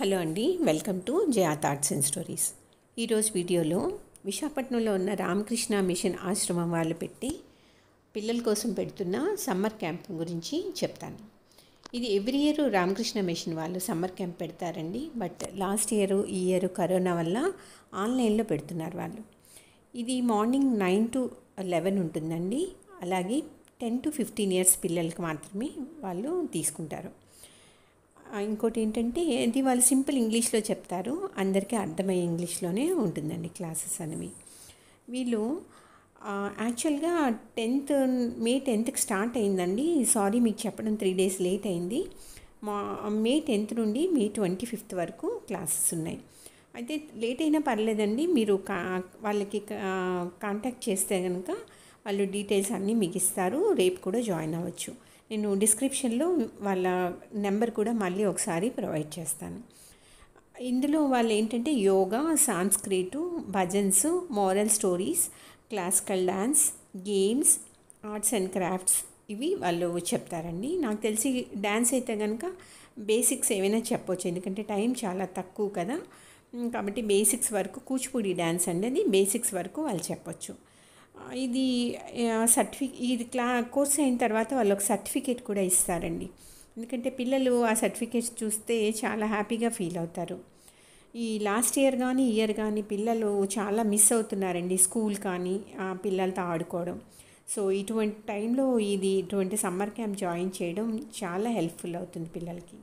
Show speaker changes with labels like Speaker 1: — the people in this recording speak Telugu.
Speaker 1: హలో అండి welcome to Jaya thoughts and stories ఈరోజు వీడియోలో విశాఖపట్నంలో ఉన్న రామకృష్ణ మిషన్ ఆశ్రమం వాళ్ళు పెట్టి పిల్లల కోసం పెడుతున్న సమ్మర్ క్యాంప్ గురించి చెప్తాను ఇది ఎవ్రీ ఇయర్ రామకృష్ణ మిషన్ వాళ్ళు సమ్మర్ క్యాంప్ పెడతారండి బట్ లాస్ట్ ఇయర్ ఈ ఇయర్ కరోనా వల్ల ఆన్లైన్లో పెడుతున్నారు వాళ్ళు ఇది మార్నింగ్ నైన్ టు లెవెన్ ఉంటుందండి అలాగే టెన్ టు ఫిఫ్టీన్ ఇయర్స్ పిల్లలకి మాత్రమే వాళ్ళు తీసుకుంటారు ఇంకోటి ఏంటంటే ఇది వాళ్ళు సింపుల్ ఇంగ్లీష్లో చెప్తారు అందరికీ అర్థమయ్యే ఇంగ్లీష్లోనే ఉంటుందండి క్లాసెస్ అనేవి వీళ్ళు యాక్చువల్గా టెన్త్ మే టెన్త్కి స్టార్ట్ అయిందండి సారీ మీకు చెప్పడం త్రీ డేస్ లేట్ అయింది మా మే టెన్త్ నుండి మే ట్వంటీ ఫిఫ్త్ వరకు క్లాసెస్ ఉన్నాయి అయితే లేట్ అయినా పర్లేదండి మీరు కా వాళ్ళకి కాంటాక్ట్ చేస్తే కనుక వాళ్ళు డీటెయిల్స్ అన్నీ మీకు ఇస్తారు రేపు కూడా జాయిన్ అవ్వచ్చు నేను డిస్క్రిప్షన్లో వాళ్ళ నెంబర్ కూడా మళ్ళీ ఒకసారి ప్రొవైడ్ చేస్తాను ఇందులో వాళ్ళు ఏంటంటే yoga Sanskrit bhajans moral stories classical dance games arts and crafts ఇవి వాళ్ళు చెప్తారండి నాకు తెలిసి డ్యాన్స్ అయితే కనుక బేసిక్స్ ఏమైనా చెప్పొచ్చు ఎందుకంటే టైం చాలా తక్కువ కదా కాబట్టి బేసిక్స్ వరకు కూచిపూడి డ్యాన్స్ అండి అది బేసిక్స్ వరకు వాళ్ళు చెప్పొచ్చు ఇది సర్టిఫి ఇది క్లా కోర్స్ అయిన తర్వాత వాళ్ళు ఒక సర్టిఫికేట్ కూడా ఇస్తారండి ఎందుకంటే పిల్లలు ఆ సర్టిఫికేట్ చూస్తే చాలా హ్యాపీగా ఫీల్ అవుతారు ఈ లాస్ట్ ఇయర్ కానీ ఇయర్ కానీ పిల్లలు చాలా మిస్ అవుతున్నారండి స్కూల్ కానీ ఆ పిల్లలతో ఆడుకోవడం సో ఇటువంటి టైంలో ఇది ఇటువంటి సమ్మర్ క్యాంప్ జాయిన్ చేయడం చాలా హెల్ప్ఫుల్ అవుతుంది పిల్లలకి